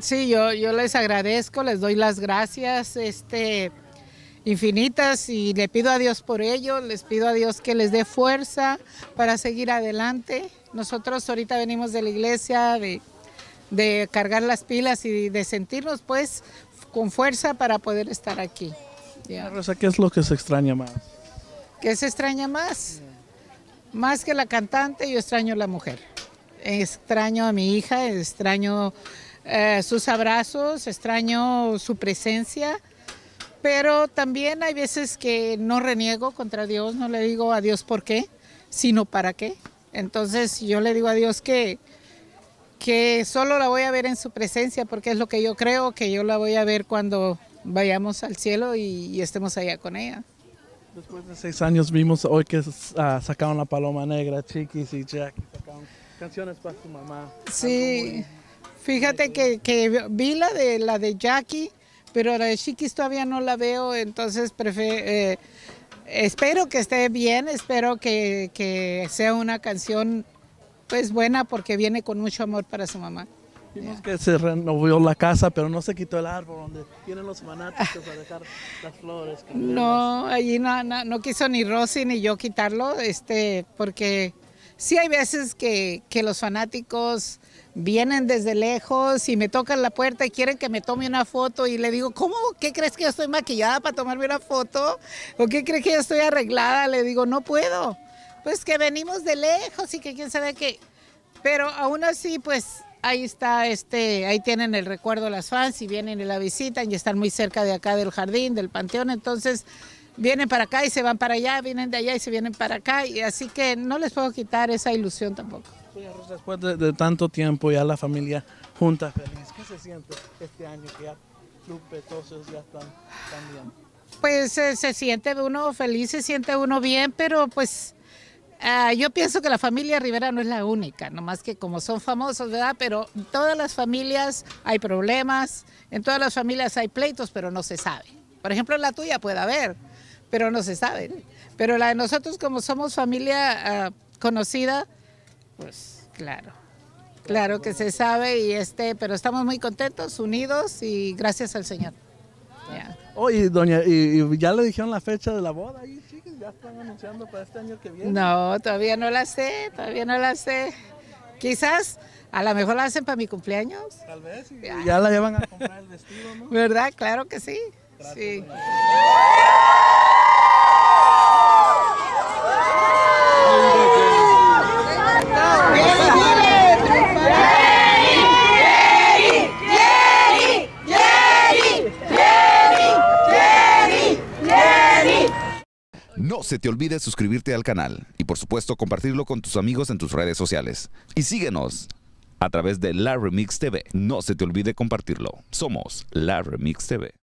Sí, yo, les agradezco, les doy las gracias este, infinitas y le pido a Dios por ello, les pido a Dios que les dé fuerza para seguir adelante. Nosotros ahorita venimos de la iglesia de, cargar las pilas y de sentirnos pues con fuerza para poder estar aquí. Rosa, ¿qué es lo que se extraña más? ¿Qué se extraña más? Más que la cantante, yo extraño a la mujer. Extraño a mi hija, extraño eh, sus abrazos, extraño su presencia, pero también hay veces que no reniego contra Dios, no le digo a Dios por qué, sino para qué. Entonces yo le digo a Dios que, que solo la voy a ver en su presencia, porque es lo que yo creo, que yo la voy a ver cuando vayamos al cielo y, estemos allá con ella. Después de seis años vimos hoy que ah, sacaron La Paloma Negra, Chiquis y Jack, canciones para su mamá. Sí, Fíjate que, vi la de la de Jackie, pero la de Chiquis todavía no la veo, entonces prefiero eh, espero que esté bien, espero que, sea una canción pues buena porque viene con mucho amor para su mamá. Vimos que se renovó la casa, pero no se quitó el árbol donde tienen los fanáticos para dejar las flores. No, allí no, quiso ni Rosy ni yo quitarlo, este, porque sí hay veces que, los fanáticos vienen desde lejos y me tocan la puerta y quieren que me tome una foto y le digo, ¿cómo? ¿Qué crees que yo estoy maquillada para tomarme una foto? ¿O qué crees que yo estoy arreglada? Le digo, no puedo. Pues que venimos de lejos y que quién sabe qué. Pero aún así, pues ahí está, este, ahí tienen el recuerdo las fans y vienen y la visitan y están muy cerca de acá del jardín, del panteón. Entonces, vienen para acá y se van para allá, vienen de allá y se vienen para acá, y así que no les puedo quitar esa ilusión tampoco. Después de, tanto tiempo ya la familia junta ¿qué se siente este año que ya ya están, Pues eh, se siente uno feliz, se siente uno bien, pero pues... Ah, yo pienso que la familia Rivera no es la única, nomás que como son famosos, ¿verdad? Pero todas las familias hay problemas, en todas las familias hay pleitos, pero no se sabe. Por ejemplo, en la tuya puede haber, pero no se sabe, Pero la de nosotros, como somos familia ah, conocida, pues claro, claro que se sabe, y este, pero estamos muy contentos, unidos y gracias al Señor. Oye, doña, y, ya le dijeron la fecha de la boda ahí, ¿Ya están anunciando para este año que viene? No, todavía no la sé, todavía no la sé. Quizás, a lo mejor la hacen para mi cumpleaños. Tal vez, ya la llevan a comprar el vestido, ¿no? ¿Verdad? Claro que sí. No se te olvide suscribirte al canal y por supuesto compartirlo con tus amigos en tus redes sociales. Y síguenos a través de La Remix TV. No se te olvide compartirlo. Somos La Remix TV.